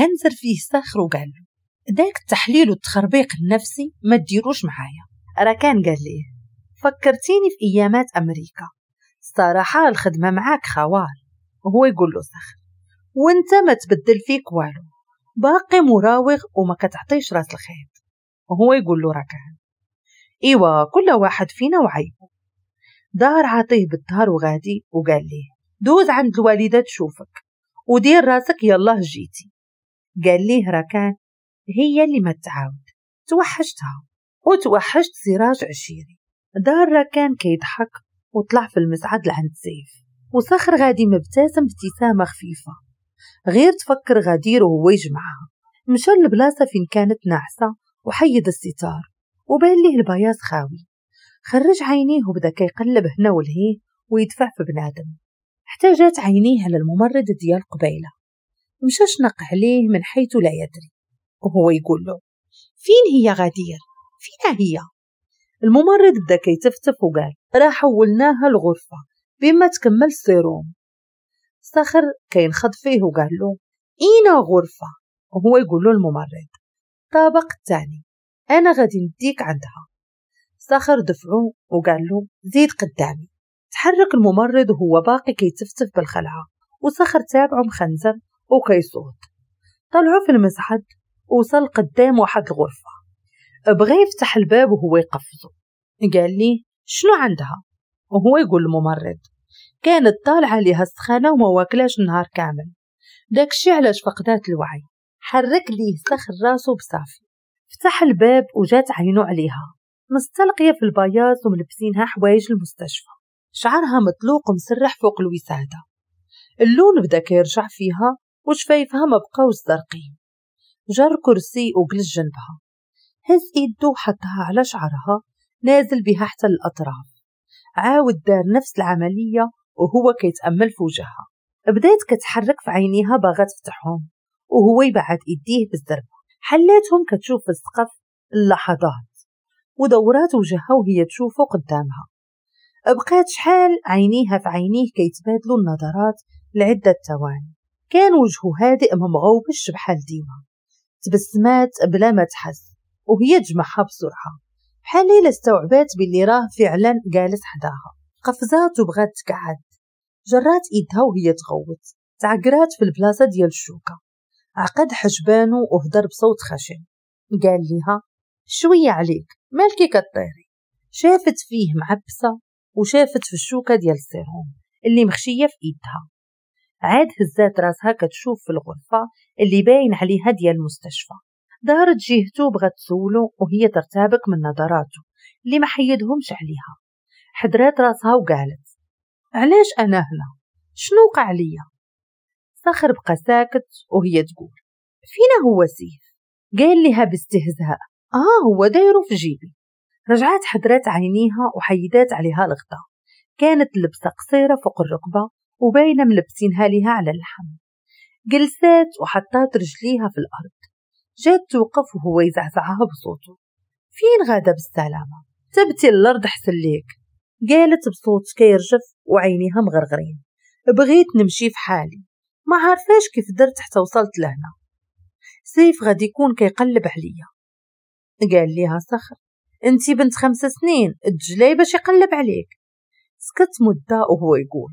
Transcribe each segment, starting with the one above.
خنزر فيه صخر وقال له داك التحليل والتخربيق النفسي ما تديروش معايا راكان قال ليه فكرتيني في ايامات امريكا الصراحه الخدمه معاك خوال وهو يقول له صخر وانت ما تبدل فيك والو باقي مراوغ وما كتعطيش راس الخيط وهو يقول له راكان ايوا كل واحد فينا وعيبه دار عاطيه بالدار وغادي وقال ليه دوز عند الوالده تشوفك ودير راسك يلاه جيتي قال ليه ركان هي اللي ما تعاود توحشتها وتوحشت سراج عشيري دار ركان كيضحك وطلع في المسعد لعند سيف وصخر غادي مبتسم ابتسامة خفيفة غير تفكر غدير وهو يجمعها مشى لبلاصة فين كانت ناعسة وحيد الستار وبان ليه البياض خاوي خرج عينيه وبدا كيقلب هنا ولهيه ويدفع في بنادم احتاجت عينيه على الممرض ديال قبيله شنق عليه من حيث لا يدري وهو يقول له فين هي غدير فينا هي الممرض بدا كيتفتف وقال راه حولناها الغرفة بما تكمل السيروم صخر كينخض فيه وقال له اين غرفة وهو يقول له الممرض طابق الثاني انا غادي نديك عندها صخر دفعو وقال له زيد قدامي تحرك الممرض وهو باقي كيتفتف بالخلعة وصخر تابعه مخنزر وكيصوت طلعوا في المسحد وصل قدام واحد الغرفة بغى يفتح الباب وهو يقفزه قال لي شنو عندها وهو يقول الممرض كانت طالعة لها السخانة وما واكلاش نهار كامل داكشي علاش فقدات الوعي حرك ليه سخر راسه بصافي فتح الباب وجات عينو عليها مستلقية في البياض وملبسينها حوايج المستشفى شعرها مطلوق ومسرح فوق الوسادة اللون بدا كيرجع فيها وشفايفها يفهمها بقوس زرقي جر كرسي وجلس جنبها هز ايده وحطها على شعرها نازل بها حتى الأطراف عاود دار نفس العملية وهو كيتأمل في وجهها بدات كتحرك في عينيها باغا تفتحهم وهو يبعد ايديه بالزربة حلاتهم كتشوف في السقف اللحظات ودورات وجهها وهي تشوفه قدامها بقات شحال عينيها في عينيه كيتبادلوا النظرات لعدة ثواني كان وجهه هادئ ما مغوبش بحال ديما تبسمات بلا ما تحس وهي جمعها بسرعة بحال ليلة استوعبات باللي راه فعلا جالس حداها قفزات وبغات تقعد جرات ايدها وهي تغوت تعقرات في البلاصة ديال الشوكة عقد حجبانو وهدر بصوت خشن قال ليها شوية عليك مالكي كطيري شافت فيه معبسة وشافت في الشوكة ديال السيروم اللي مخشية في ايدها عاد هزات راسها كتشوف في الغرفة اللي باين عليها ديال المستشفى دارت جهته بغات تسولو وهي ترتابك من نظراته اللي ما حيدهمش عليها حضرات راسها وقالت علاش أنا هنا شنو وقع ليا صخر بقى ساكت وهي تقول فينا هو سيف قال لها باستهزاء آه هو دايرو في جيبي رجعت حضرات عينيها وحيدات عليها الغطاء كانت لبسة قصيرة فوق الركبة وباينة ملبسينها ليها على اللحم جلسات وحطات رجليها في الأرض جات توقف وهو يزعزعها بصوته فين غادة بالسلامة تبتي الأرض حسن ليك قالت بصوت كيرجف وعينيها مغرغرين بغيت نمشي في حالي ما عارفاش كيف درت حتى وصلت لهنا سيف غادي يكون كيقلب عليا قال ليها صخر انتي بنت خمس سنين تجلي باش يقلب عليك سكت مدة وهو يقول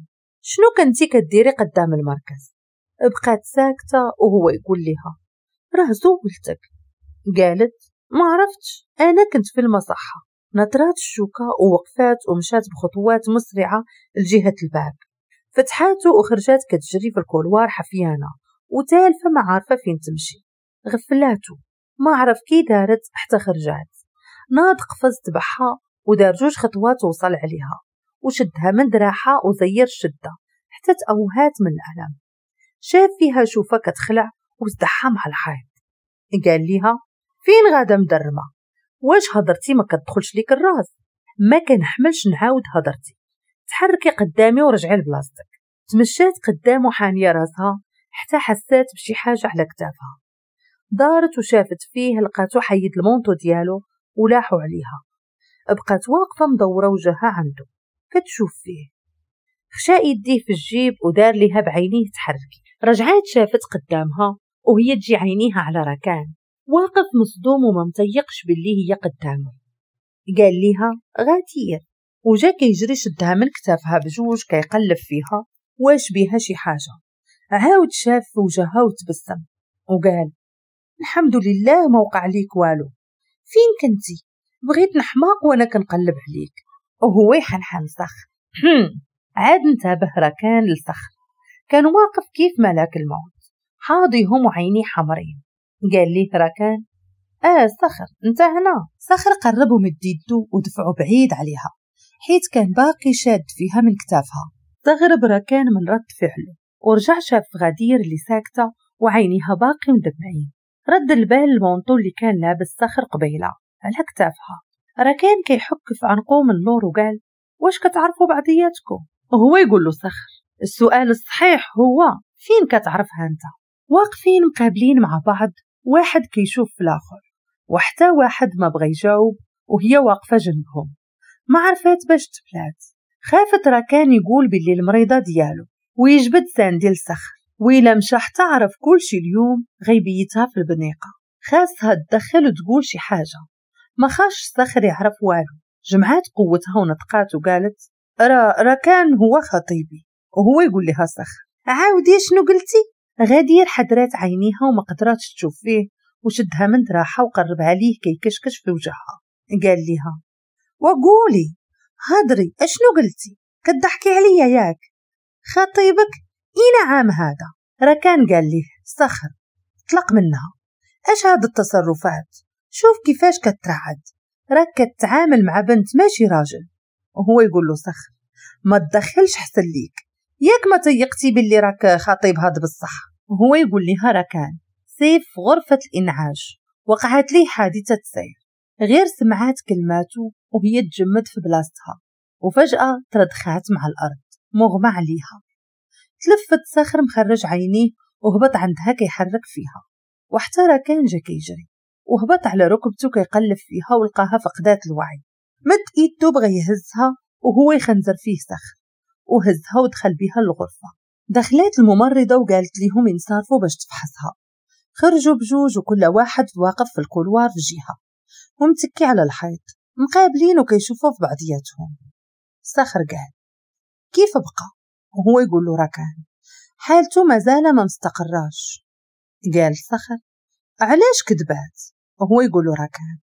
شنو كنتي كديري قدام المركز بقات ساكتة وهو يقول لها راه زولتك قالت ما عرفتش أنا كنت في المصحة نطرات الشوكة ووقفات ومشات بخطوات مسرعة لجهة الباب فتحاته وخرجات كتجري في الكولوار حفيانة وتالفة ما عارفة فين تمشي غفلاته ما عرف كي دارت حتى خرجات ناد قفز تبعها ودار جوج خطوات وصل عليها وشدها من دراعها وزير شدة حتى تأوهات من الألم شاف فيها شوفة كتخلع وزدحها مع الحيط قال ليها فين غادا مدرمة واش هضرتي ما كتدخلش ليك الراس ما حملش نعاود هضرتي تحركي قدامي ورجعي لبلاصتك تمشات قدام حانية راسها حتى حسات بشي حاجة على كتافها دارت وشافت فيه لقاتو حيد المونتو ديالو ولاحو عليها بقات واقفة مدورة وجهها عنده كتشوف فيه خشا يديه في الجيب ودار ليها بعينيه تحرك رجعات شافت قدامها وهي تجي عينيها على ركان واقف مصدوم وما مطيقش باللي هي قدامه قال ليها غاتير وجا كيجري شدها من كتافها بجوج كيقلب فيها واش بيها شي حاجه عاود شاف في وجهها وتبسم وقال الحمد لله ما وقع ليك والو فين كنتي بغيت نحماق وانا كنقلب عليك وهو يحنحن صخ عاد انتبه ركان لصخر كان واقف كيف ملاك الموت حاضيهم وعينيه حمرين قال لي ركان آه صخر انت هنا صخر قربوا من ديدو ودفعوا بعيد عليها حيت كان باقي شاد فيها من كتافها تغرب ركان من رد فعله ورجع شاف غدير اللي ساكتة وعينيها باقي مدمعين رد البال المونطو اللي كان لابس صخر قبيلة على كتافها راه كان كيحك في عنقوم النور وقال واش كتعرفوا بعضياتكم وهو يقول له سخر السؤال الصحيح هو فين كتعرفها انت واقفين مقابلين مع بعض واحد كيشوف في الاخر وحتى واحد ما بغى يجاوب وهي واقفه جنبهم ما عرفات باش تبلات خافت راه كان يقول باللي المريضه ديالو ويجبد ساندي لسخر ويلا مشى حتى عرف كلشي اليوم غيبيتها في البنيقه خاصها تدخل وتقول شي حاجه ما خاش صخر يعرف والو جمعات قوتها ونطقات وقالت را را كان هو خطيبي وهو يقول لها صخر عاودي شنو قلتي غادير حدرات عينيها وما قدراتش تشوف فيه وشدها من دراحة وقرب عليه كيكشكش في وجهها قال لها وقولي هدري اشنو قلتي كضحكي عليا ياك خطيبك اي نعم هذا راه كان قال ليه صخر طلق منها اش هاد التصرفات شوف كيفاش كترعد راك كتعامل مع بنت ماشي راجل وهو يقول له صخر ما تدخلش حسن ليك ياك ما تيقتي باللي راك خطيب هاد بصح وهو يقول لي راه سيف غرفة الإنعاش وقعت ليه حادثة سير غير سمعات كلماته وهي تجمد في بلاستها وفجأة تردخات مع الأرض مغمى عليها تلفت صخر مخرج عينيه وهبط عندها كيحرك فيها وحتى كان جا كيجري وهبط على ركبته كيقلب فيها ولقاها فقدات الوعي مد ايدو بغى يهزها وهو يخنزر فيه سخر وهزها ودخل بها الغرفة دخلت الممرضة وقالت ليهم ينصرفوا باش تفحصها خرجوا بجوج وكل واحد واقف في الكولوار في جهة ومتكي على الحيط مقابلين وكيشوفوا في بعضياتهم ساخر قال كيف بقى وهو يقول له راكان حالته مازال ما مستقراش قال ساخر علاش كذبات وهو يقول له راكان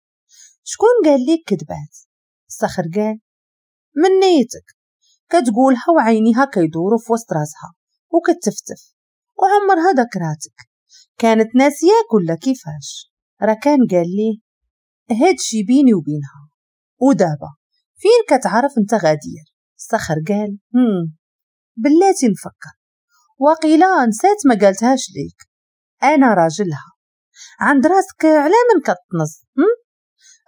شكون قال لك كذبات الصخر قال من نيتك كتقولها وعينيها كيدوروا في وسط راسها وكتفتف وعمرها ذكراتك كانت ناسياك ولا كيفاش راكان قال لي هادشي بيني وبينها ودابا فين كتعرف انت غادير الصخر قال هم بلاتي نفكر وقيلا نسات ما قالتهاش ليك انا راجلها عند راسك علاه من كتنص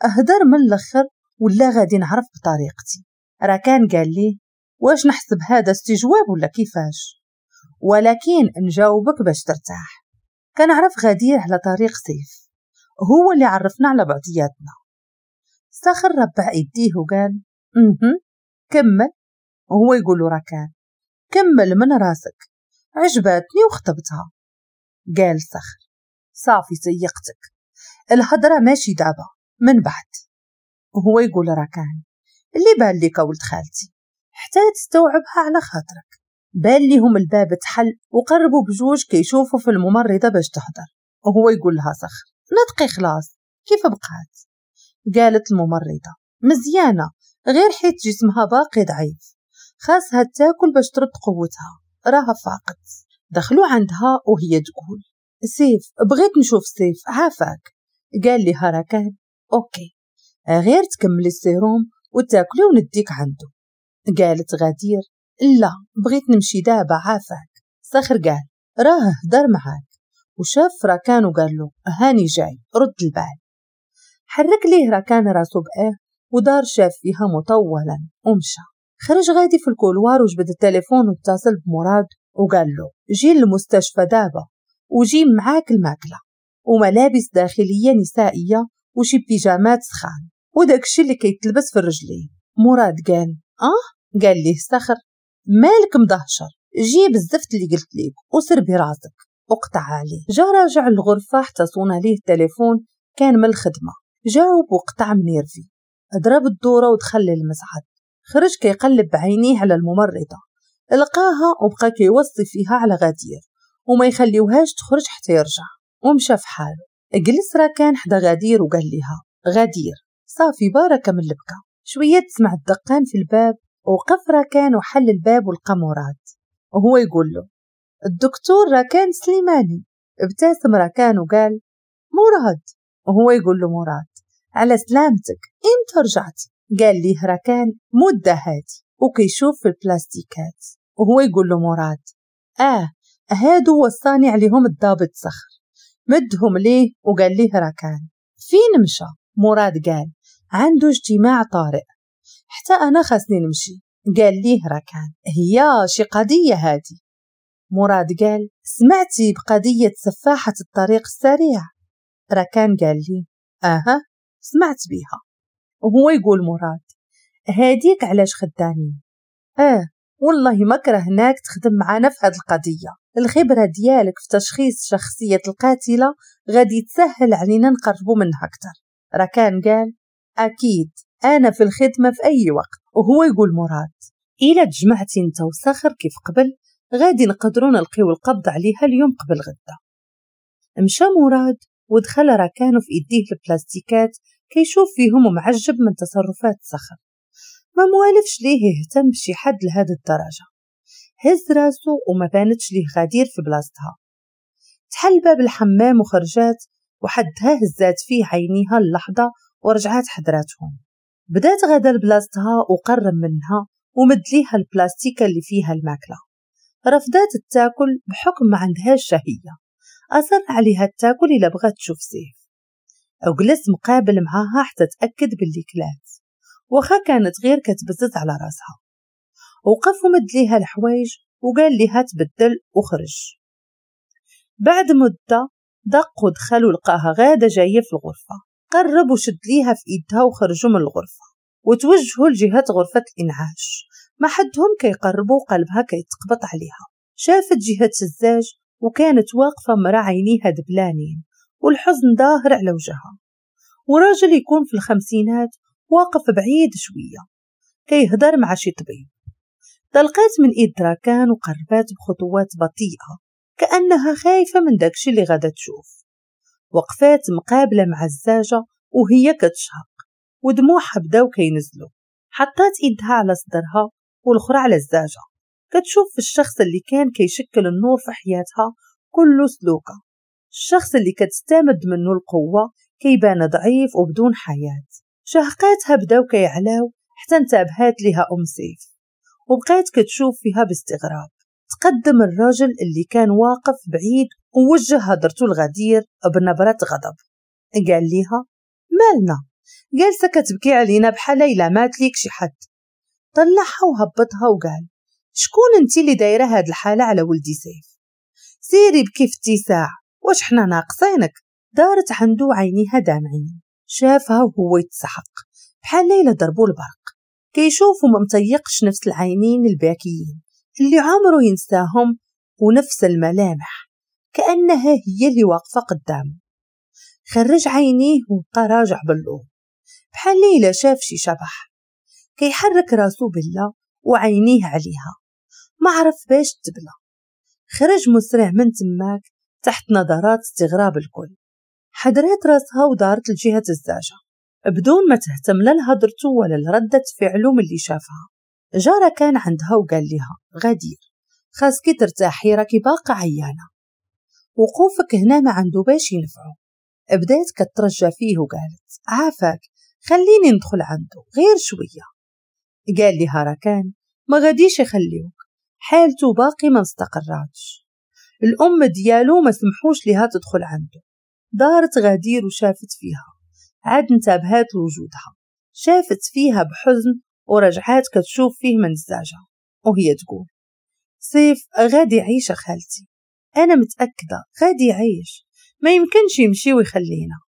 اهدر من الاخر ولا غادي نعرف بطريقتي راه كان قال لي واش نحسب هذا استجواب ولا كيفاش ولكن نجاوبك باش ترتاح كنعرف غدير على طريق سيف هو اللي عرفنا على بعضياتنا سخر ربع يديه وقال اها أمم، كمل هو يقول راكان كمل من راسك عجبتني وخطبتها قال سخر صافي سيقتك الهضرة ماشي دابا من بعد وهو يقول راكان اللي بان ليك ولد خالتي حتى تستوعبها على خاطرك بان ليهم الباب تحل وقربوا بجوج كيشوفوا في الممرضة باش تهضر وهو يقول لها صخر نطقي خلاص كيف بقات قالت الممرضة مزيانة غير حيت جسمها باقي ضعيف خاصها تاكل باش ترد قوتها راها فاقت دخلوا عندها وهي تقول سيف بغيت نشوف سيف عافاك قال لي هركان اوكي غير تكملي السيروم وتاكلي ونديك عنده قالت غدير لا بغيت نمشي دابا عافاك صخر قال راه هدر معاك وشاف راكان وقال له هاني جاي رد البال حرك ليه راكان راسو بقاه ودار شاف فيها مطولا ومشى خرج غادي في الكولوار وجبد التليفون واتصل بمراد وقال له جي للمستشفى دابا وجيب معاك الماكلة وملابس داخلية نسائية وشي بيجامات سخان وداك الشي اللي كيتلبس في الرجلين مراد قال اه قال ليه سخر مالك مدهشر جيب الزفت اللي قلت ليك وسر براسك وقطع عليه جا راجع الغرفة حتى صونا ليه التليفون كان من الخدمة جاوب وقطع من يرفي ضرب الدورة ودخل للمسعد خرج كيقلب بعينيه على الممرضة لقاها وبقى كيوصي فيها على غدير وما يخليوهاش تخرج حتى يرجع ومشى في حاله جلس راكان كان حدا غدير وقال ليها غدير صافي باركه من البكا شويه تسمع الدقان في الباب وقف راكان وحل الباب ولقى مراد وهو يقول له الدكتور راكان سليماني ابتسم راكان وقال مراد وهو يقول له مراد على سلامتك امتى رجعتي قال ليه راكان مدة هادي وكيشوف في البلاستيكات وهو يقول له مراد اه هادو وصاني عليهم الضابط صخر مدهم ليه وقال ليه راكان فين مشى مراد قال عنده اجتماع طارئ حتى أنا خاصني نمشي قال ليه راكان هي شي قضية هادي مراد قال سمعتي بقضية سفاحة الطريق السريع راكان قال لي أها سمعت بيها وهو يقول مراد هاديك علاش خدامين اه والله ما كرهناك تخدم معانا في هاد القضية الخبرة ديالك في تشخيص شخصية القاتلة غادي تسهل علينا نقربو منها اكثر راكان قال أكيد أنا في الخدمة في أي وقت وهو يقول مراد إلا تجمعتي انت وسخر كيف قبل غادي نقدروا نلقيو القبض عليها اليوم قبل غدا مشى مراد ودخل راكانو في إيديه البلاستيكات كيشوف فيهم ومعجب من تصرفات سخر ما موالفش ليه يهتم بشي حد لهاد الدرجة هز راسو وما بانتش ليه غدير في بلاصتها تحل باب الحمام وخرجات وحدها هزات فيه عينيها اللحظة ورجعات حضراتهم بدات غدا لبلاصتها وقرب منها ومد ليها البلاستيكة اللي فيها الماكلة رفضات التاكل بحكم ما عندها شهية أصر عليها التاكل إلا بغات تشوف سيف أو جلس مقابل معاها حتى تأكد باللي كلات وخا كانت غير كتبزز على راسها وقف ومد ليها الحوايج وقال ليها تبدل وخرج بعد مدة دق ودخل ولقاها غادة جاية في الغرفة قرب وشد ليها في إيدها وخرجوا من الغرفة وتوجهوا لجهة غرفة الإنعاش ما حدهم كيقربوا قلبها كيتقبط عليها شافت جهة الزاج وكانت واقفة مرا عينيها دبلانين والحزن ظاهر على وجهها وراجل يكون في الخمسينات واقف بعيد شوية كيهضر مع شي طبيب طلقات من إيد دراكان وقربات بخطوات بطيئة كأنها خايفة من داكشي اللي غادا تشوف وقفات مقابلة مع الزاجة وهي كتشهق ودموعها بداو كينزلو حطات إيدها على صدرها والأخرى على الزاجة كتشوف في الشخص اللي كان كيشكل النور في حياتها كل سلوكة الشخص اللي كتستمد منه القوة كيبان ضعيف وبدون حياة شهقاتها بداو كيعلاو حتى انتبهات لها أم سيف وبقيت كتشوف فيها باستغراب تقدم الرجل اللي كان واقف بعيد ووجه هدرته لغدير بنبرة غضب قال ليها مالنا جالسة كتبكي علينا بحال إلا مات ليك شي حد طلعها وهبطها وقال شكون انتي اللي دايره هاد الحالة على ولدي سيف سيري بكي في اتساع واش حنا ناقصينك دارت عندو عينيها دامعين شافها وهو يتسحق بحال ليلة ضربو البرق كيشوفو ما متيقش نفس العينين الباكيين اللي عمرو ينساهم ونفس الملامح كأنها هي اللي واقفة قدامه خرج عينيه وبقى راجع باللور بحال ليلة شاف شي شبح كيحرك راسو بلا وعينيه عليها ما عرف باش تبلى خرج مسرع من تماك تحت نظرات استغراب الكل حدرات راسها ودارت لجهة الزاجة بدون ما تهتم لا لهضرته ولا لردة فعله من اللي شافها جارة كان عندها وقال لها غدير خاصك ترتاحي راكي باقا عيانة وقوفك هنا ما عنده باش ينفعه بدات كترجى فيه وقالت عافاك خليني ندخل عنده غير شوية قال لها راكان ما غاديش يخليوك حالته باقي ما استقراتش الأم ديالو ما سمحوش لها تدخل عنده دارت غدير وشافت فيها عاد انتبهات لوجودها شافت فيها بحزن ورجعات كتشوف فيه من زعجها وهي تقول سيف غادي يعيش خالتي أنا متأكدة غادي يعيش ما يمكنش يمشي ويخلينا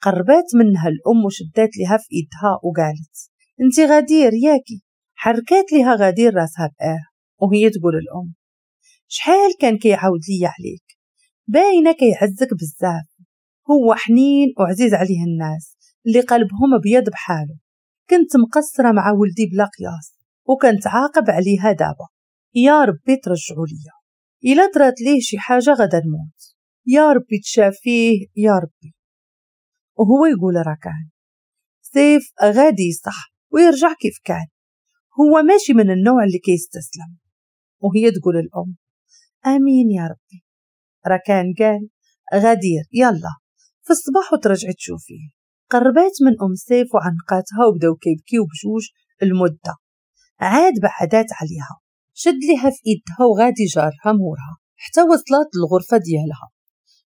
قربات منها الأم وشدات لها في إيدها وقالت انت غدير ياكي حركات لها غدير راسها بآه وهي تقول الأم شحال كان كيعاود لي عليك باينة كيعزك بزاف هو حنين وعزيز عليه الناس اللي قلبهم أبيض بحاله كنت مقصرة مع ولدي بلا قياس عاقب عليها دابا يا ربي ترجعوا ليا إلا درات ليه شي حاجة غدا نموت يا ربي تشافيه يا ربي وهو يقول راكان سيف غادي يصح ويرجع كيف كان هو ماشي من النوع اللي كيستسلم وهي تقول الأم آمين يا ربي ركان قال غدير يلا في الصباح وترجعي تشوفيه قربت من أم سيف وعنقاتها وبدو كيبكيو بجوج المدة عاد بعدات عليها شد ليها في إيدها وغادي جارها مورها حتى وصلت للغرفة ديالها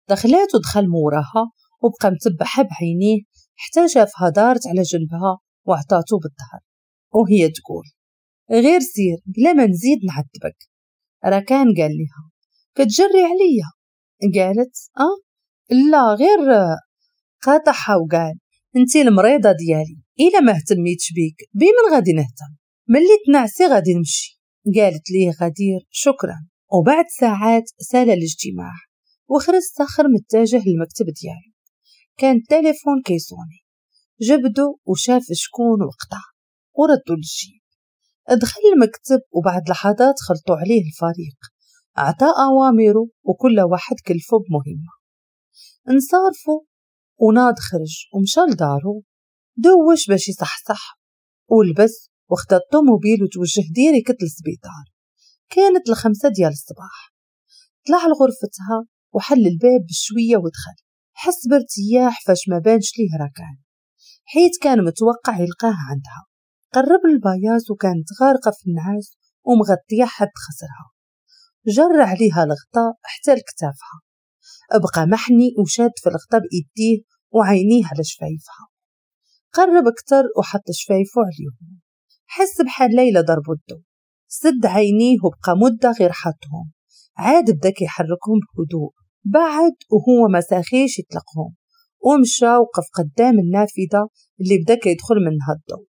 دخلات ودخل موراها وبقى متبعها بعينيه حتى شافها دارت على جنبها وعطاتو بالظهر وهي تقول غير سير بلا ما نزيد نعذبك راه كان قال لها كتجري عليا قالت أه لا غير آه، قاطعها وقال انتي المريضة ديالي إلا ما اهتميتش بيك بمن غادي نهتم ملي تنعسي غادي نمشي قالت ليه غدير شكرا وبعد ساعات سال الاجتماع وخرج ساخر متجه للمكتب ديالو كان التليفون كيصوني جبدو وشاف شكون وقطع وردو للجيب دخل المكتب وبعد لحظات خلطوا عليه الفريق أعطى أوامره وكل واحد كلفه بمهمة انصرفوا وناد خرج ومشى لدارو دوش باش يصحصح ولبس وخدا الطوموبيل وتوجه ديريكت للسبيطار كانت الخمسة ديال الصباح طلع لغرفتها وحل الباب بشوية ودخل حس بارتياح فاش ما بانش ليه راكان حيت كان متوقع يلقاه عندها قرب الباياس وكانت غارقة في النعاس ومغطية حد خسرها جر عليها الغطاء حتى لكتافها بقى محني وشاد في الغطاء بإيديه وعينيه على شفايفها قرب كتر وحط شفايفه عليهم حس بحال ليلى ضربوا الدو سد عينيه وبقى مدة غير حطهم عاد بدا كيحركهم بهدوء بعد وهو ما ساخيش يطلقهم ومشى وقف قدام النافذة اللي بدا كيدخل منها الضوء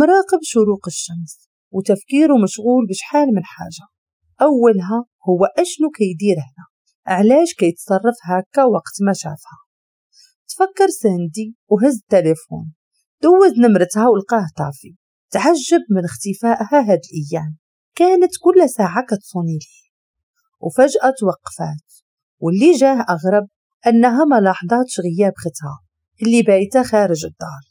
مراقب شروق الشمس وتفكيره مشغول بشحال من حاجة أولها هو أشنو كيدير هنا علاش كيتصرف هكا وقت ما شافها تفكر سندي وهز التليفون دوز نمرتها ولقاه طافي تعجب من اختفائها هاد الأيام كانت كل ساعة كتصوني ليه وفجأة توقفات واللي جاه أغرب أنها ما لاحظاتش غياب ختها اللي بايتة خارج الدار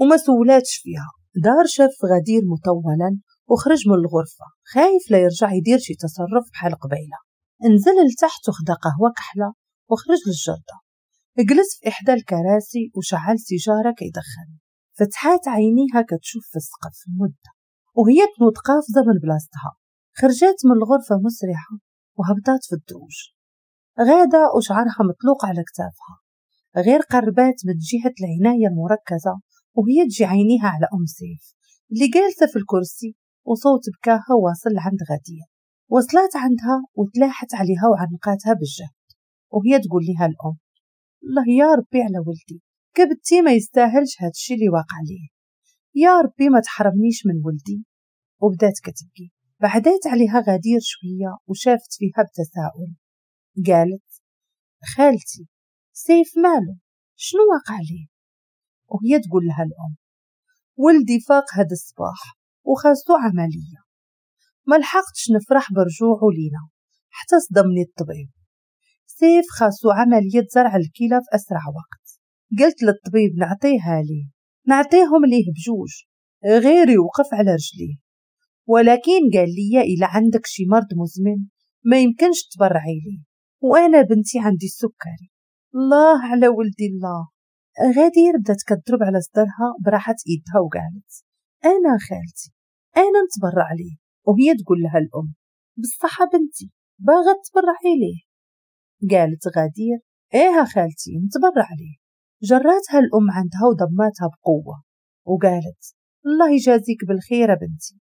وما سولاتش فيها دار شاف غدير مطولا وخرج من الغرفة خايف لا يرجع يدير شي تصرف بحال قبيلة نزل لتحت وخدا قهوة كحلة وخرج للجردة جلس في إحدى الكراسي وشعل سيجارة كيدخن فتحات عينيها كتشوف في السقف مدة وهي تنوض قافزة من بلاصتها خرجت من الغرفة مسرحة وهبطات في الدروج غادة وشعرها مطلوق على كتافها غير قربات من جهة العناية المركزة وهي تجي عينيها على أم سيف اللي جالسة في الكرسي وصوت بكاها واصل لعند غادية وصلت عندها وتلاحت عليها وعنقاتها بالجهد وهي تقول لها الأم الله يا ربي على ولدي كبتي ما يستاهلش هاد الشي اللي واقع ليه يا ربي ما تحرمنيش من ولدي وبدات كتبكي بعدات عليها غدير شوية وشافت فيها بتساؤل قالت خالتي سيف ماله شنو واقع ليه وهي تقول لها الأم ولدي فاق هاد الصباح وخازتو عملية ما لحقتش نفرح برجوعو لينا حتى صدمني الطبيب سيف خاصو عملية زرع الكلى في أسرع وقت قلت للطبيب نعطيها ليه نعطيهم ليه بجوج غير يوقف على رجليه ولكن قال لي إلا عندك شي مرض مزمن ما يمكنش تبرعي ليه وأنا بنتي عندي السكري الله على ولدي الله غدير بدات كضرب على صدرها براحة إيدها وقالت أنا خالتي أنا نتبرع ليه وهي تقول لها الأم بالصحه بنتي باغا تبرعي ليه قالت غدير إيه خالتي نتبرع ليه جراتها الأم عندها وضماتها بقوة وقالت الله يجازيك بالخير يا بنتي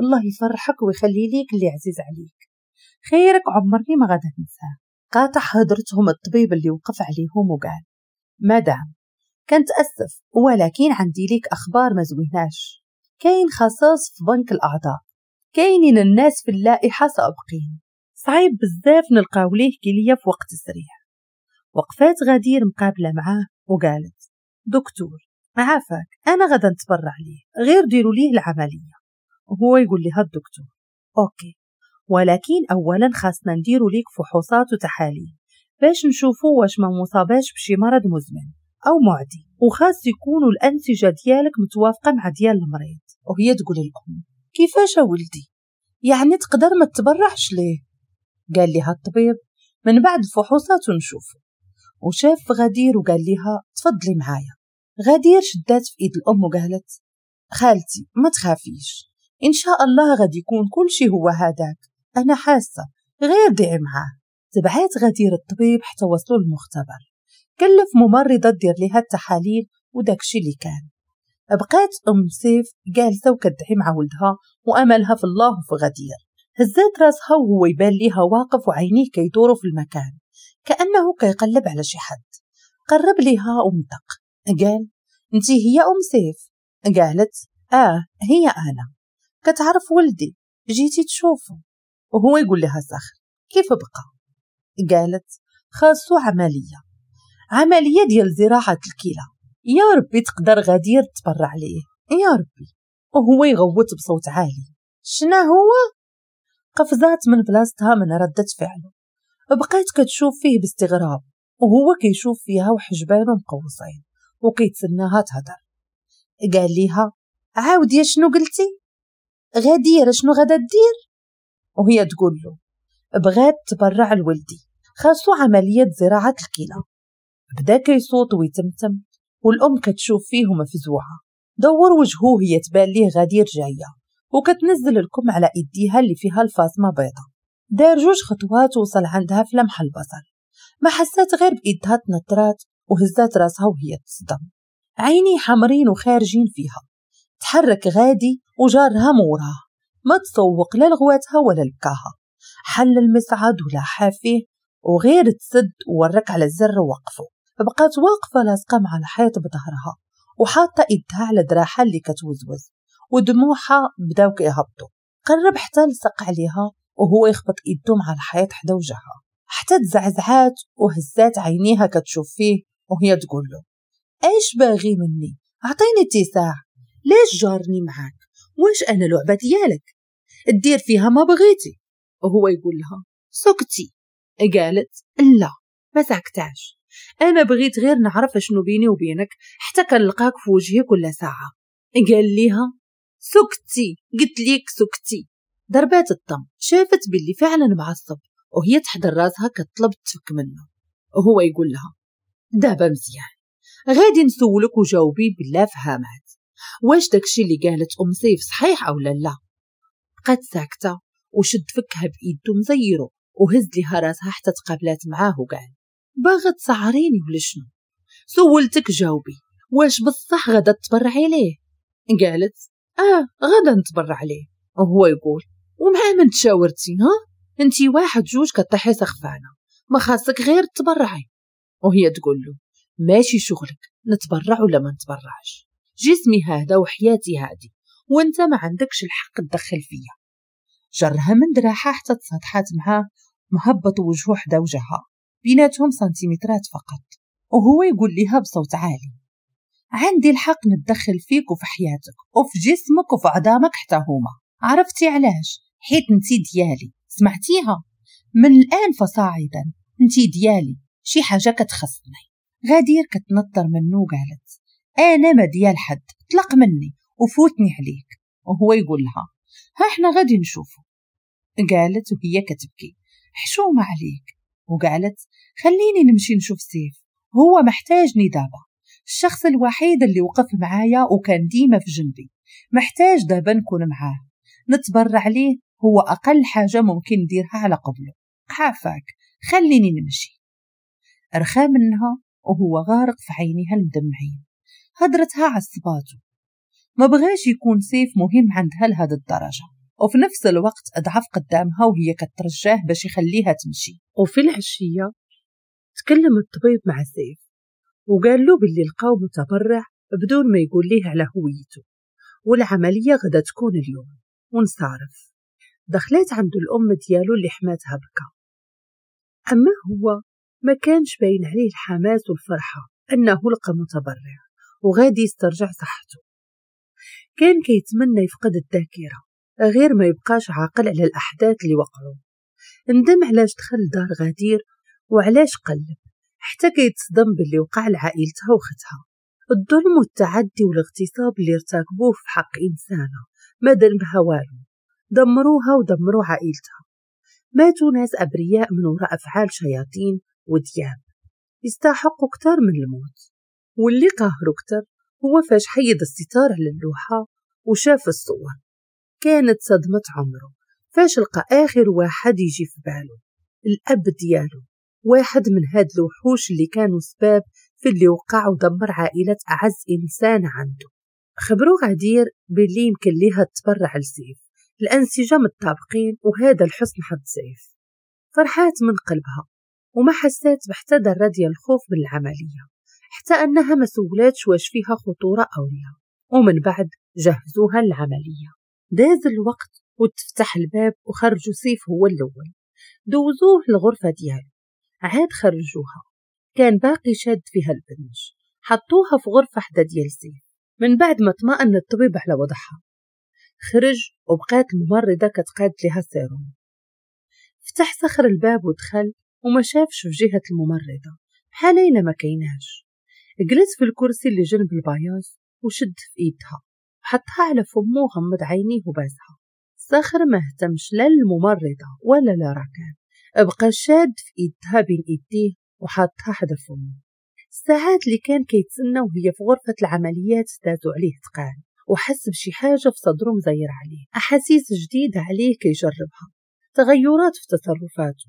الله يفرحك ويخلي ليك اللي عزيز عليك خيرك عمرني ما غادا ننساه قاطع هدرتهم الطبيب اللي وقف عليهم وقال مدام كنت أسف ولكن عندي ليك أخبار ما زويناش كاين خصاص في بنك الأعضاء كاينين الناس في اللائحة سابقين صعيب بزاف نلقاو ليه كلية في وقت سريع وقفات غدير مقابلة معاه وقالت دكتور عافاك أنا غدا نتبرع ليه غير ديروا ليه العملية وهو يقول لها الدكتور أوكي ولكن أولا خاصنا نديروا ليك فحوصات وتحاليل باش نشوفوا واش ما مصاباش بشي مرض مزمن أو معدي وخاص يكونوا الأنسجة ديالك متوافقة مع ديال المريض وهي تقول الأم كيفاش ولدي يعني تقدر ما تبرعش ليه قال لها الطبيب من بعد الفحوصات نشوف وشاف غدير وقال لها تفضلي معايا غدير شدات في ايد الام وقالت خالتي ما تخافيش ان شاء الله غادي يكون كل شي هو هذاك انا حاسه غير دعي معاه تبعات غدير الطبيب حتى وصلوا للمختبر كلف ممرضة دير لها التحاليل وداكشي اللي كان بقات أم سيف جالسة وكدعي مع ولدها وأملها في الله وفي غدير هزات راسها وهو يبان ليها واقف وعينيه كيدوروا في المكان كأنه كيقلب على شي حد قرب ليها ومتق قال انتي هي أم سيف قالت آه هي أنا كتعرف ولدي جيتي تشوفه وهو يقول لها سخر كيف بقى قالت خاصو عملية عمليه ديال زراعه الكلى يا ربي تقدر غدير تبرع ليه يا ربي وهو يغوت بصوت عالي شنا هو قفزات من بلاصتها من ردة فعله بقيت كتشوف فيه باستغراب وهو كيشوف فيها وحجبانه مقوصين وكيتسناها تهضر قال ليها عاودي شنو قلتي غدير شنو غدا دير وهي تقول له بغات تبرع لولدي خاصو عملية زراعة الكلى بدا كيصوت ويتمتم والأم كتشوف فيه مفزوعة دور وجهو هي تبان ليه غدير جاية وكتنزل الكم على إيديها اللي فيها الفاطمة بيضة دار جوج خطوات وصل عندها في لمح البصل ما حسات غير بإيدها تنطرات وهزات راسها وهي تصدم عيني حمرين وخارجين فيها تحرك غادي وجارها موراها ما تسوق لا لغواتها ولا لكاها حل المصعد ولا حافيه وغير تسد وورك على الزر ووقفه بقات واقفة لاصقة مع الحيط بظهرها وحاطة إيدها على دراعها اللي كتوزوز ودموعها بداو كيهبطوا قرب حتى لصق عليها وهو يخبط إيدو مع الحيط حدا وجهها حتى تزعزعات وهزات عينيها كتشوف فيه وهي تقول له ايش باغي مني اعطيني اتساع ليش جارني معاك واش انا لعبه ديالك تدير فيها ما بغيتي وهو يقول لها سكتي قالت لا ما ساكتاش أنا بغيت غير نعرف شنو بيني وبينك حتى كنلقاك في وجهي كل ساعة قال ليها سكتي قلت ليك سكتي ضربات الطم شافت باللي فعلا معصب وهي تحضر راسها كطلب تفك منه وهو يقول لها دابا مزيان غادي نسولك وجاوبي بلا فهامات واش داكشي اللي قالت ام سيف صحيح او لا لا بقات ساكته وشد فكها بايدو مزيرو وهز ليها راسها حتى تقابلات معاه وقال باغا تسعريني ولا شنو سولتك جاوبي واش بصح غادا تبرعي ليه قالت اه غادا نتبرع ليه وهو يقول ومع من تشاورتي ها انتي واحد جوج كطيحي سخفانة ما خاصك غير تبرعي وهي تقول له ماشي شغلك نتبرع ولا ما نتبرعش جسمي هذا وحياتي هذه وانت ما عندكش الحق تدخل فيا جرها من دراحة حتى تصطحات معاه مهبط وجهه حدا وجهها بيناتهم سنتيمترات فقط وهو يقول لها بصوت عالي عندي الحق نتدخل فيك وفي حياتك وفي جسمك وفي عظامك حتى هما عرفتي علاش حيت انتي ديالي سمعتيها من الآن فصاعدا انتي ديالي شي حاجة كتخصني غدير كتنطر منه وقالت أنا ما ديال حد طلق مني وفوتني عليك وهو يقول لها ها احنا غادي نشوفه قالت وهي كتبكي حشومة عليك وقالت خليني نمشي نشوف سيف هو محتاجني دابا الشخص الوحيد اللي وقف معايا وكان ديما في جنبي محتاج دابا نكون معاه نتبرع ليه هو أقل حاجة ممكن نديرها على قبله عافاك خليني نمشي رخا منها وهو غارق في عينيها المدمعين هدرتها عصباته ما بغاش يكون سيف مهم عندها لهذا الدرجة وفي نفس الوقت أضعف قدامها وهي كترجاه باش يخليها تمشي وفي العشية تكلم الطبيب مع سيف وقال له باللي لقاو متبرع بدون ما يقول ليه على هويته والعملية غدا تكون اليوم ونصارف دخلت عند الأم ديالو اللي حماتها بكا أما هو ما كانش باين عليه الحماس والفرحة أنه لقى متبرع وغادي يسترجع صحته كان كيتمنى يفقد الذاكرة غير ما يبقاش عاقل على الأحداث اللي وقعوا ندم علاش دخل دار غدير وعلاش قلب حتى كيتصدم باللي وقع لعائلتها وختها الظلم والتعدي والاغتصاب اللي ارتكبوه في حق إنسانة ما ذنبها والو دمروها ودمروا عائلتها ماتوا ناس أبرياء من وراء أفعال شياطين ودياب يستحقوا كتر من الموت واللي قاهروا كتر هو فاش حيد الستار على اللوحة وشاف الصور كانت صدمة عمره فاش لقى آخر واحد يجي في باله الأب ديالو واحد من هاد الوحوش اللي كانوا سباب في اللي وقع ودمر عائلة أعز إنسان عنده خبرو غدير باللي يمكن ليها تبرع لسيف الأنسجة متطابقين وهذا الحسن حظ سيف فرحات من قلبها وما حسات بحتى ذرة ديال الخوف من العملية حتى أنها ما سولاتش واش فيها خطورة أو لا ومن بعد جهزوها للعملية داز الوقت وتفتح الباب وخرجوا سيف هو الأول دوزوه الغرفة ديالو عاد خرجوها كان باقي شاد فيها البنج حطوها في غرفة حدا ديال سيف من بعد ما طمأن الطبيب على وضعها خرج وبقات الممرضة كتقاد لها السيروم فتح صخر الباب ودخل وما شافش في جهة الممرضة بحالينا ما كيناش جلس في الكرسي اللي جنب البياض وشد في ايدها حطها على فمه وغمض عينيه وبازها صخر ما اهتمش لا للممرضة ولا لركان بقى شاد في ايدها بين ايديه وحطها حدا فمه الساعات اللي كان كيتسنى وهي في غرفة العمليات دازو عليه تقال وحس بشي حاجة في صدره مزير عليه أحاسيس جديدة عليه كيجربها تغيرات في تصرفاته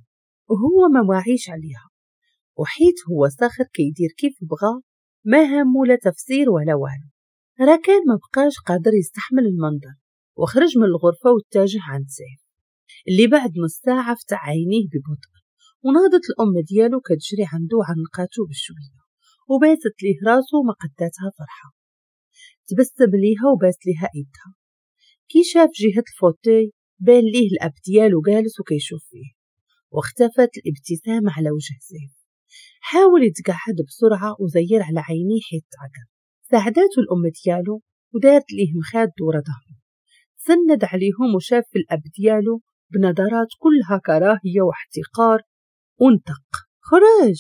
وهو ما واعيش عليها وحيت هو صخر كيدير كيف بغا ما هم لا تفسير ولا والو راكان ما بقاش قادر يستحمل المنظر وخرج من الغرفة واتجه عند سيف اللي بعد نص ساعة فتح عينيه ببطء وناضت الأم ديالو كتجري عندو عنقاتو بشوية وباست ليه راسو وما قداتها فرحة تبسم ليها وباس ليها ايدها كي شاف جهة الفوتي بان ليه الأب ديالو جالس وكيشوف فيه واختفت الابتسامة على وجه سيف حاول يتقعد بسرعة وزير على عينيه حيت تعقد ساعدات الأم ديالو ودارت ليه مخاد دور ظهره سند عليهم وشاف في الأب ديالو بنظرات كلها كراهية واحتقار ونطق خرج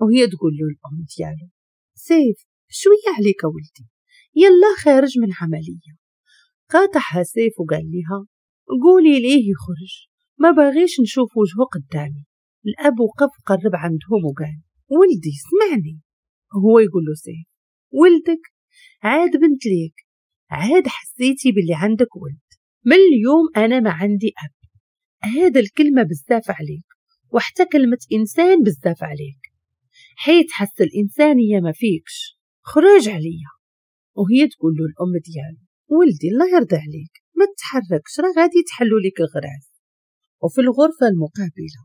وهي تقول له الأم ديالو سيف شوية عليك ولدي يلا خارج من عملية قاطعها سيف وقال لها قولي ليه يخرج ما باغيش نشوف وجهه قدامي الأب وقف قرب عندهم وقال ولدي اسمعني هو يقول له سيف ولدك عاد بنت ليك عاد حسيتي باللي عندك ولد من اليوم أنا ما عندي أب هذا الكلمة بزاف عليك وحتى كلمة إنسان بزاف عليك حيت حس الإنسانية ما فيكش خرج عليا وهي تقول له الأم ديالو ولدي الله يرضى عليك ما تتحركش راه غادي تحلوا لك الغراس وفي الغرفة المقابلة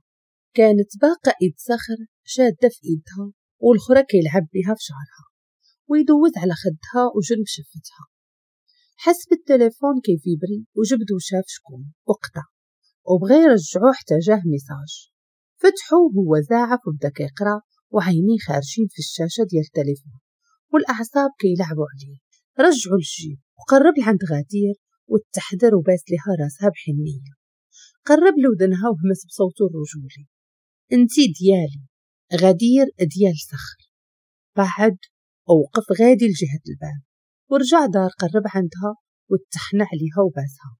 كانت باقة إيد صخر شادة في إيدها والأخرى كيلعب بها في شعرها ويدوز على خدها وجنب شفتها حس بالتليفون كيف يبري وجبد وشاف شكون وقتها وبغى يرجعو حتى جاه ميساج فتحو هو زاعف وبدا كيقرا وعينيه خارجين في الشاشة ديال التليفون والأعصاب كيلعبوا عليه رجعو للجيب وقرب لعند غدير وتحضر وباس لها راسها بحنية قرب لودنها وهمس بصوته الرجولي انتي ديالي غدير ديال صخر بعد أوقف غادي لجهة الباب ورجع دار قرب عندها واتحن عليها وباسها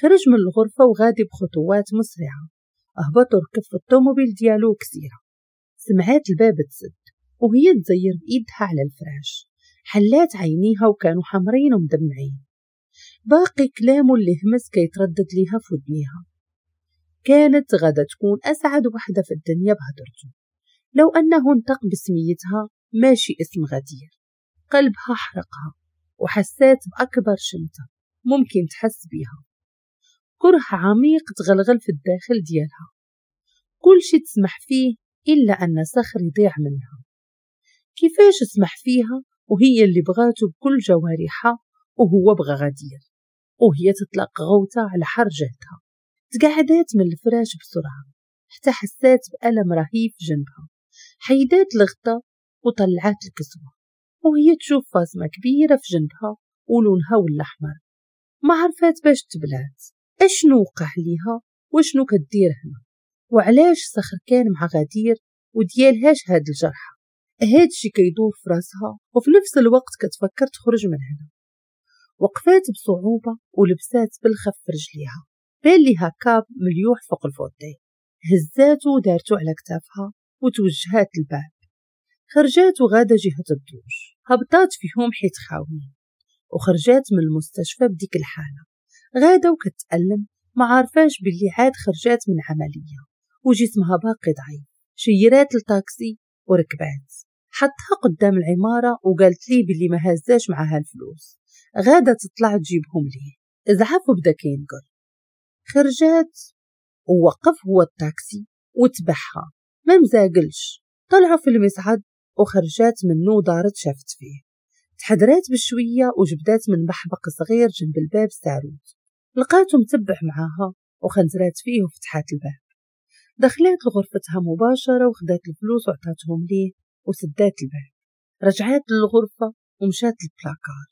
خرج من الغرفة وغادي بخطوات مسرعة أهبط وركب في الطوموبيل ديالو كسيرة سمعات الباب تسد وهي تزير بإيدها على الفراش حلات عينيها وكانوا حمرين ومدمعين باقي كلامه اللي همس كيتردد ليها في ودنيها كانت غدا تكون أسعد وحدة في الدنيا بهدرته لو أنه انتق بسميتها ماشي اسم غدير قلبها حرقها وحسات بأكبر شمتة ممكن تحس بيها كره عميق تغلغل في الداخل ديالها كل شي تسمح فيه إلا أن سخر يضيع منها كيفاش تسمح فيها وهي اللي بغاته بكل جوارحها وهو بغى غدير وهي تطلق غوطة على حر جهتها تقعدات من الفراش بسرعة حتى حسات بألم رهيب جنبها حيدات الغطا وطلعت الكسوة وهي تشوف فاسمة كبيرة في جنبها ولونها ولا أحمر ما عرفات باش تبلعت اشنو وقع ليها وشنو كدير هنا وعلاش صخر كان مع غدير وديالهاش هاد الجرحى هادشي كيدور في راسها وفي نفس الوقت كتفكر تخرج من هنا وقفات بصعوبة ولبسات بالخف رجليها بان ليها كاب مليوح فوق الفوطي هزاتو ودارتو على كتافها وتوجهات الباب خرجات وغادة جهة الدوش هبطات فيهم حيت خاوني وخرجات من المستشفى بديك الحالة غادة وكتألم ما عارفاش باللي عاد خرجات من عملية وجسمها باقي ضعيف شيرات الطاكسي وركبات حطها قدام العمارة وقالت لي باللي ما هزاش معها الفلوس غادة تطلع تجيبهم ليه زعف وبدا كينقل خرجات ووقف هو الطاكسي وتبعها ما مزاقلش طلعوا في المصعد وخرجات منو ودارت شافت فيه تحدرات بشوية وجبدات من محبق صغير جنب الباب ساروت لقاتو متبع معاها وخنزرات فيه وفتحات الباب دخلت لغرفتها مباشرة وخدات الفلوس وعطاتهم ليه وسدات الباب رجعات للغرفة ومشات البلاكار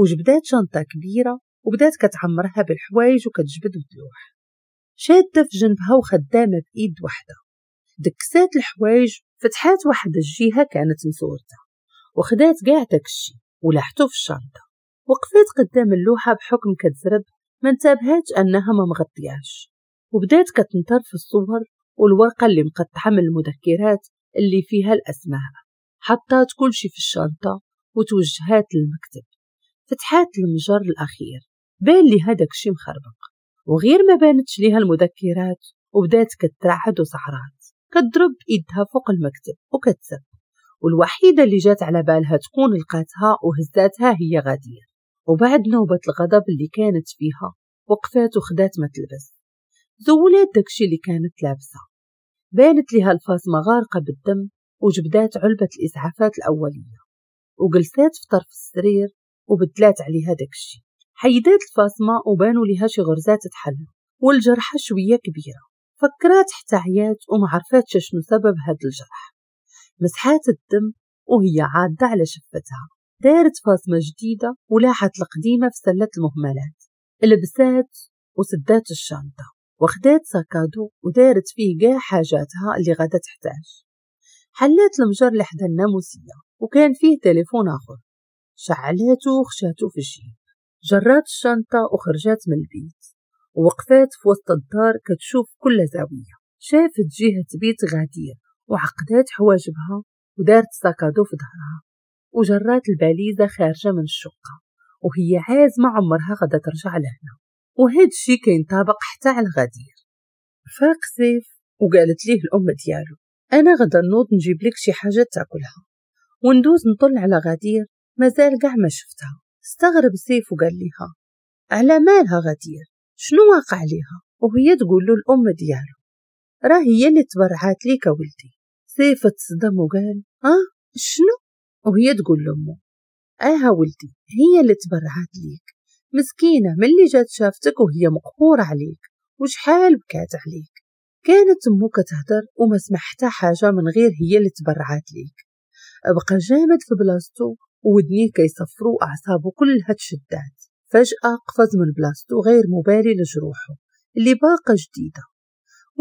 وجبدات شنطة كبيرة وبدات كتعمرها بالحوايج وكتجبد وتلوح شادة في جنبها وخدامة بإيد واحدة دكسات الحوايج فتحات واحد الجهة كانت مسورتة وخدات قاع داكشي ولاحتو في الشنطة وقفات قدام اللوحة بحكم كتزرب ما انتبهتش أنها ما مغطياش وبدات كتنطر في الصور والورقة اللي مقطعة من المذكرات اللي فيها الأسماء حطات كل شي في الشنطة وتوجهات للمكتب فتحات المجر الأخير بان لي هداك شي مخربق وغير ما بانتش ليها المذكرات وبدات كترعد وصحرات كتضرب إيدها فوق المكتب وكتسب والوحيدة اللي جات على بالها تكون لقاتها وهزاتها هي غادية وبعد نوبة الغضب اللي كانت فيها وقفات وخدات ما تلبس زولات داكشي اللي كانت لابسة بانت لها الفاطمة غارقة بالدم وجبدات علبة الإسعافات الأولية وجلسات في طرف السرير وبدلات عليها داكشي حيدات الفاطمة وبانوا لها شي غرزات تحل والجرحة شوية كبيرة فكرات حتى عيات وما عرفاتش شنو سبب هاد الجرح مسحات الدم وهي عادة على شفتها دارت فاطمة جديدة ولاحت القديمة في سلة المهملات لبسات وسدات الشنطة وخدات ساكادو ودارت فيه قاع حاجاتها اللي غادا تحتاج حلات المجر لحد الناموسية وكان فيه تليفون آخر شعلته وخشاته في الجيب جرات الشنطة وخرجات من البيت ووقفات في وسط الدار كتشوف كل زاوية شافت جهة بيت غدير وعقدات حواجبها ودارت ساكادو في ظهرها وجرات الباليزة خارجة من الشقة وهي عازمة عمرها غدا ترجع لهنا وهاد الشي كينطابق حتى على الغدير فاق سيف وقالت ليه الأم ديالو أنا غدا نوض نجيب لك شي حاجة تاكلها وندوز نطل على غدير مازال قاع ما شفتها استغرب سيف وقال ليها على مالها غدير شنو واقع ليها وهي تقول له الأم ديالو راه هي اللي تبرعات ليك ولدي سيف تصدم وقال اه شنو وهي تقول لأمه اه ولدي هي اللي تبرعات ليك مسكينة ملي جات شافتك وهي مقهورة عليك وشحال بكات عليك كانت أمو كتهضر وما سمحت حاجة من غير هي اللي تبرعات ليك بقى جامد في بلاصتو ودنيه كيصفرو اعصابه كلها تشدات فجأة قفز من بلاستو غير مبالي لجروحه اللي باقة جديدة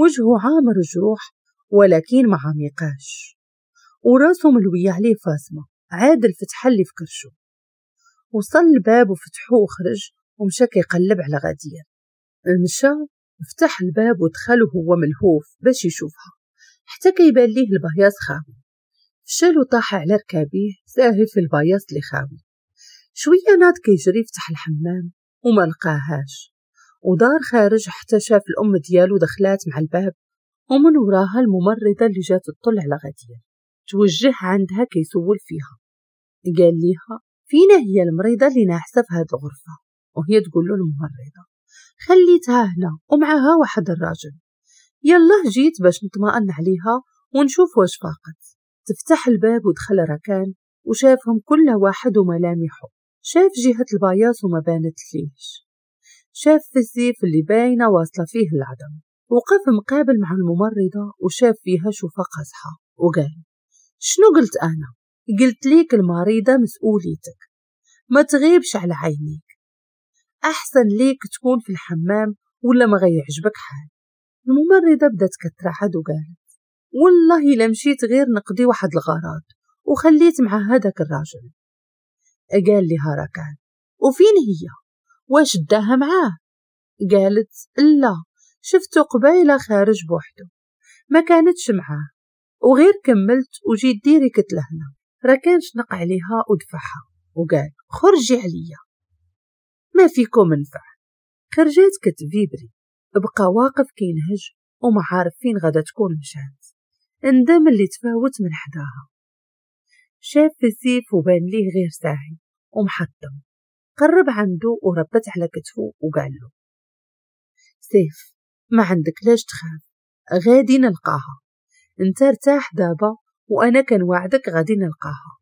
وجهه عامر الجروح ولكن ما عميقاش وراسه ملوية عليه فاسمة عاد الفتحة اللي في كرشه وصل الباب وفتحه وخرج ومشى يقلب على غدير مشى فتح الباب ودخل وهو ملهوف باش يشوفها حتى كيبان ليه البياص خاوي فشل وطاح على ركابيه ساهي في البياص اللي خاوي شوية ناض كيجري يفتح الحمام وما لقاهاش ودار خارج حتى شاف الأم ديالو دخلات مع الباب ومن وراها الممرضة اللي جات تطل على غدير توجه عندها كيسول فيها قال ليها فينا هي المريضة اللي ناحسة في هاد الغرفة وهي تقول له الممرضة خليتها هنا ومعها واحد الراجل يلا جيت باش نطمئن عليها ونشوف واش فاقت تفتح الباب ودخل ركان وشافهم كل واحد وملامحه شاف جهة البياض وما بانت ليش شاف في السيف اللي باينة واصلة فيه العدم وقف مقابل مع الممرضة وشاف فيها شوفة قزحة وقال شنو قلت أنا؟ قلت ليك المريضة مسؤوليتك ما تغيبش على عينيك أحسن ليك تكون في الحمام ولا ما غيعجبك حال الممرضة بدات كترعد وقالت والله لمشيت غير نقضي واحد الغراض وخليت مع هذاك الراجل قال لها هاركان وفين هي واش داها معاه قالت لا شفتو قبيلة خارج بوحدو ما كانتش معاه وغير كملت وجيت ديري كتلهنا راكانش شنق عليها ودفعها وقال خرجي عليا ما فيكم نفع خرجات كتفيبري بقى واقف كينهج وما عارف فين غدا تكون مشات ندم اللي تفاوت من حداها شاف السيف وبان ليه غير ساهي ومحطم قرب عنده وربت على كتفه وقال له سيف ما عندك لاش تخاف غادي نلقاها انت ارتاح دابا وانا كنوعدك غادي نلقاها